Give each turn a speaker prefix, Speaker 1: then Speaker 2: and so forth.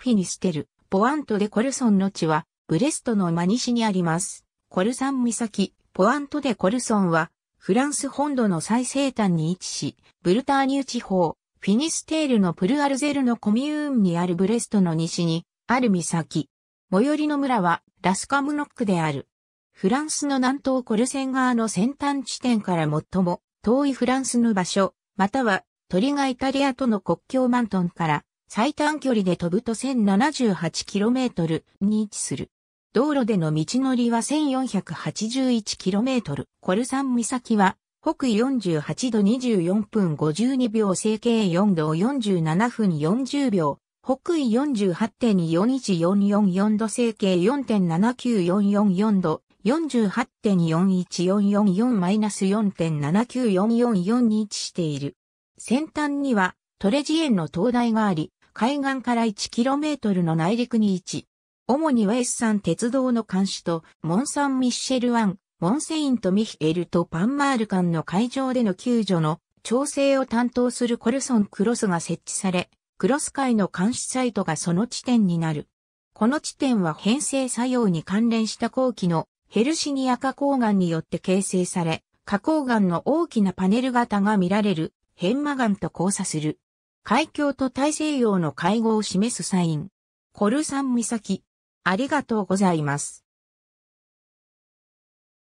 Speaker 1: フィニステル、ポアントデコルソンの地は、ブレストの真西にあります。コルサン岬、ポアントデコルソンは、フランス本土の最西端に位置し、ブルターニュ地方、フィニステールのプルアルゼルのコミューンにあるブレストの西に、ある岬。最寄りの村は、ラスカムノックである。フランスの南東コルセン側の先端地点から最も遠いフランスの場所、または、鳥がイタリアとの国境マントンから最短距離で飛ぶと 1078km に位置する。道路での道のりは 1481km。コルサン岬は北緯48度24分52秒西形4度47分40秒。北緯48.41444度西形4.79444度48.41444-4.79444に位置している。先端にはトレジエンの灯台があり、海岸から 1km の内陸に位置。主にウェイスサ鉄道の監視と、モンサン・ミッシェル湾、モンセインとミヒエルとパンマール間の海上での救助の調整を担当するコルソンクロスが設置され、クロス界の監視サイトがその地点になる。この地点は編成作用に関連した後期のヘルシニア花崗岩によって形成され、花崗岩の大きなパネル型が見られる、変魔岩と交差する。海峡と大西洋の会合を示すサイン。コルサン岬。ありがとうございます。